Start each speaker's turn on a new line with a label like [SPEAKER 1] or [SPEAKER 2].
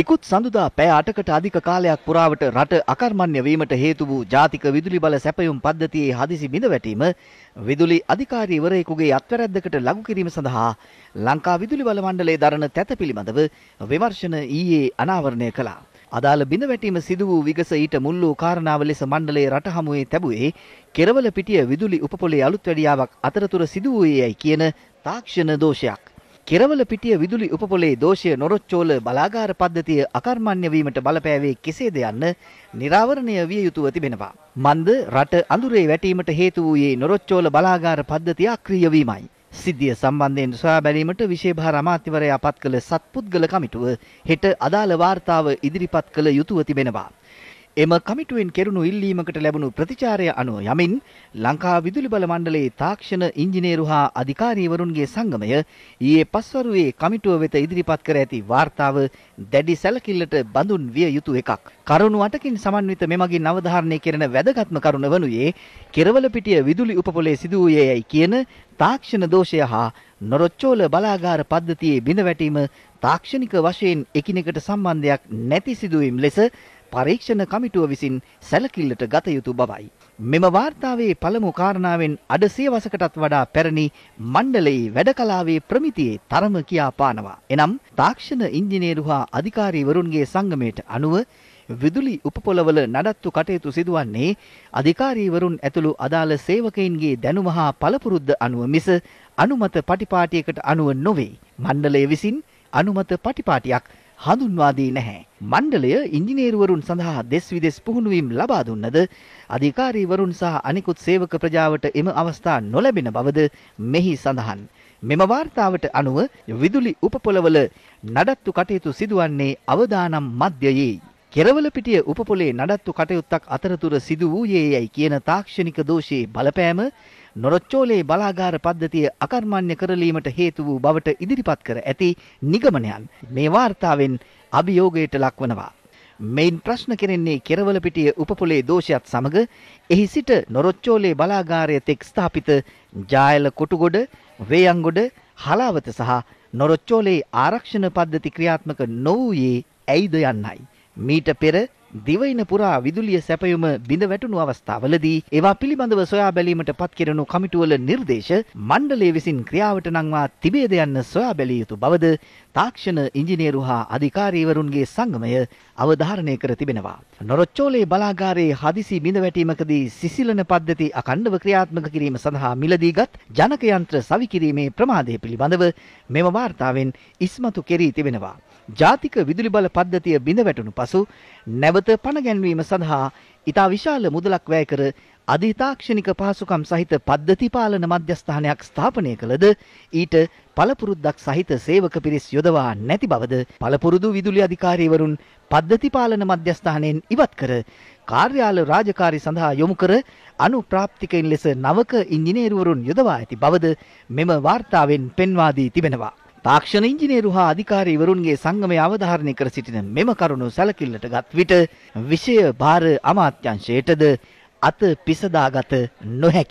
[SPEAKER 1] ඉකුත් සඳුදා පැය 8කට අධික කාලයක් පුරාවට රට අකර්මණ්‍ය වීමට හේතු වූ ජාතික විදුලි බල සැපයුම් පද්ධතියේ හදිසි බිඳවැටීම විදුලි අධිකාරීවරයෙකුගේ අත්වැරැද්දකට ලඟු කිරීම සඳහා ලංකා විදුලි බල මණ්ඩලයේ දරන තැත පිළිබඳව විමර්ශන ඊයේ අනාවරණය කළා. අදාළ බිඳවැටීම සිදු වූ විගස ඊට මුල් වූ කාරණාව ලෙස මණ්ඩලයේ රට හමුවේ තැබුවේ කෙරවල පිටිය විදුලි උපපොලේ අලුත් වැඩියාවක් අතරතුර සිදු වූයේයි කියන තාක්ෂණ දෝෂයක්. කෙරවල පිටිය විදුලි උපපොලේ දෝෂය නොරොච්චෝල බලාගාර පද්ධතිය අකර්මණ්‍ය වීමට බලපෑවේ කෙසේද යන්න නිරාවරණය විය යුතුව තිබෙනවා. මන්ද රට අඳුරේ වැටීමට හේතු වූයේ නොරොච්චෝල බලාගාර පද්ධතිය අක්‍රිය වීමයි. සිද්ධිය සම්බන්ධයෙන් සොයා බැලීමට විශේෂභාර අමාත්‍යවරයා පත් කළ සත්පුද්ගල කමිටුව හෙට අදාළ වාර්තාව ඉදිරිපත් කළ යුතුව තිබෙනවා. එම කමිටුවෙන් කෙරුණු ඉල්ලීමකට ලැබුණු ප්‍රතිචාරය අනුව යමින් ලංකා විදුලි බල මණ්ඩලයේ තාක්ෂණ ඉංජිනේරු හා අධිකාරීවරුන්ගේ සංගමය ඊයේ පස්වරුවේ කමිටුව වෙත ඉදිරිපත් කර ඇති වාර්තාව දැඩි සැලකිල්ලට බඳුන් විය යුතු එකක්. කරුණු අටකින් සමන්විත මෙමගින් අවධාරණය කෙරෙන වැදගත්ම කරුණ වනුයේ කෙරවලපිටිය විදුලි උපපොලේ සිදු වූයේ යයි කියන තාක්ෂණ දෝෂය හා නොරොච්චෝල බලාගාර පද්ධතියේ බිඳවැටීම තාක්ෂණික වශයෙන් එකිනෙකට සම්බන්ධයක් නැති සිදුවීම් ලෙස පරීක්ෂණ කමිටුව විසින් සැලකිල්ලට ගත යුතු බවයි. මෙම වාර්තාවේ පළමු කාරණාවෙන් අඩ සියවසකටත් වඩා පැරණි මණ්ඩලයේ වැඩකලාවේ ප්‍රමිතියේ තරම කියා පානවා. එනම් තාක්ෂණ ඉංජිනේරු හා අධිකාරීවරුන්ගේ සංගමයට අනුව විදුලි උපපොළවල නඩත්තු කටයුතු සිදුවන්නේ අධිකාරීවරුන් ඇතුළු අදාළ සේවකයින්ගේ දැනුම හා පළපුරුද්ද අනුව මිස අනුමත පටිපාටියකට අනුව නොවේ. මණ්ඩලය විසින් අනුමත පටිපාටියක් හඳුන්වා දී නැහැ. මණ්ඩලය ඉංජිනේරුවරුන් සඳහා දෙස් විදෙස් පුහුණුවීම් ලබා දුන්නද අධිකාරීවරුන් සහ අනිකුත් සේවක ප්‍රජාවට එම අවස්ථා නොලැබෙන බවද මෙහි සඳහන්. මෙම වාර්තාවට අනුව විදුලි උපපොළවල නඩත්තු කටයුතු සිදුවන්නේ අවදානම් මධ්‍යයේයි. කෙරවලපිටිය උපපොලේ නඩත්තු කටයුත්තක් අතරතුර සිදු වූයේ යැයි කියන තාක්ෂණික දෝෂයේ බලපෑම නොරොච්චෝලේ බලාගාර පද්ධතිය අකර්මණ්‍ය කරලීමට හේතු වූ බවට ඉදිරිපත් කර ඇති නිගමනයන් මේ වාර්තාවෙන් අභියෝගයට ලක්වනවා. මෙයින් ප්‍රශ්න කෙරෙන්නේ කෙරවල පිටිය උපපොලේ දෝෂයත් සමග එහි සිට නොරොච්චෝලේ බලාගාරය තෙක් ස්ථාපිත ජායල කොටුගොඩ, වේයන්ගොඩ, හලාවත සහ නොරොච්චෝලේ ආරක්ෂණ පද්ධති ක්‍රියාත්මක නොවූයේ ඇයිද යන්නයි. මීට පෙර දිවයින පුරා විදුලිය සැපයුම බිඳ වැටුණු අවස්ථාවලදී ඒවා පිළිබඳව සොයා බැලීමට පත්කරනු කමිටුවල නිර්දේශ මණ්ඩලය විසින් ක්‍රියාවට නංවා තිබේද යන්න සොයා බැලිය යුතු බවද තාක්ෂණ ඉංජිනේරු හා අධිකාරීවරුන්ගේ සංගමය අවධාරණය කර තිබෙනවා. නොරොච්චෝලේ බලාගාරයේ හදිසි බිඳ වැටීමකදී සිසිලන පද්ධති අකණ්ඩව ක්‍රියාත්මක කිරීම සඳහා මිලදීගත් ජනකයන්ත්‍ර සවිකිරීමේ ප්‍රමාදය පිළිබඳව මෙම වාර්තාවෙන් ඉස්මතු කෙරී තිබෙනවා. ජාතික විදුලි බල පද්ධතිය බිඳ වැටුණු පසු නැවත පණගැන්වීම සඳහා ඉතා විශාල මුදලක් වැය කර අධිතාක්ෂණික පහසුකම් සහිත පද්ධති පාලන මධ්‍යස්ථානයක් ස්ථාපනය කළද ඊට පළපුරුද්දක් සහිත සේවක පිරිස් යොදවා නැති බවද පළපුරුදු විදුලි අධිකාරීවරුන් පද්ධති පාලන මධ්‍යස්ථානයෙන් ඉවත් කර කාර්යාල රාජකාරි සඳහා යොමු කර අනුප්‍රාප්තිකයින් ලෙස නවක ඉංජිනේරුවරුන් යොදවා ඇති බවද මෙම වාර්තාවෙන් පෙන්වා දී තිබෙනවා තාක්ෂණ ඉංජිනේරු හා අධිකාරීවරුන්ගේ සංගමය අවධාරණය කර සිටින මෙම කරුණු සැලකිල්ලට ගත් විට විෂය භාර අමාත්‍යංශයටද අත පිසදාගත නොහැකි